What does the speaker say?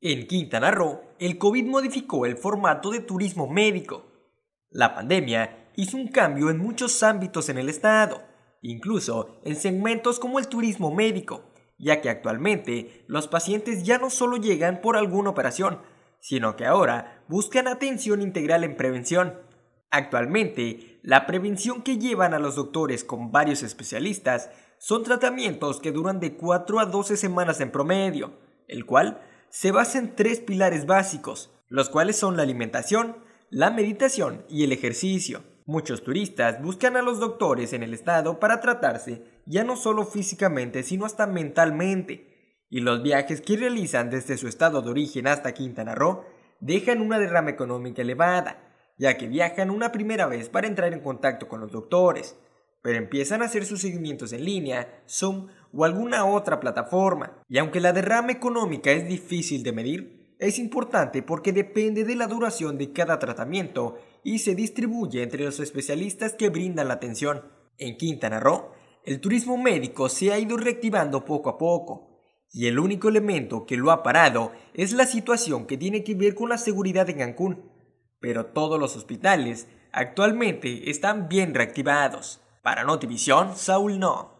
En Quintana Roo, el COVID modificó el formato de turismo médico. La pandemia hizo un cambio en muchos ámbitos en el estado, incluso en segmentos como el turismo médico, ya que actualmente los pacientes ya no solo llegan por alguna operación, sino que ahora buscan atención integral en prevención. Actualmente, la prevención que llevan a los doctores con varios especialistas son tratamientos que duran de 4 a 12 semanas en promedio, el cual se basa en tres pilares básicos, los cuales son la alimentación, la meditación y el ejercicio. Muchos turistas buscan a los doctores en el estado para tratarse ya no solo físicamente, sino hasta mentalmente. Y los viajes que realizan desde su estado de origen hasta Quintana Roo dejan una derrama económica elevada, ya que viajan una primera vez para entrar en contacto con los doctores, pero empiezan a hacer sus seguimientos en línea, Zoom o alguna otra plataforma. Y aunque la derrama económica es difícil de medir, es importante porque depende de la duración de cada tratamiento y se distribuye entre los especialistas que brindan la atención. En Quintana Roo, el turismo médico se ha ido reactivando poco a poco, y el único elemento que lo ha parado es la situación que tiene que ver con la seguridad en Cancún. Pero todos los hospitales actualmente están bien reactivados. Para Notivisión, Saúl No.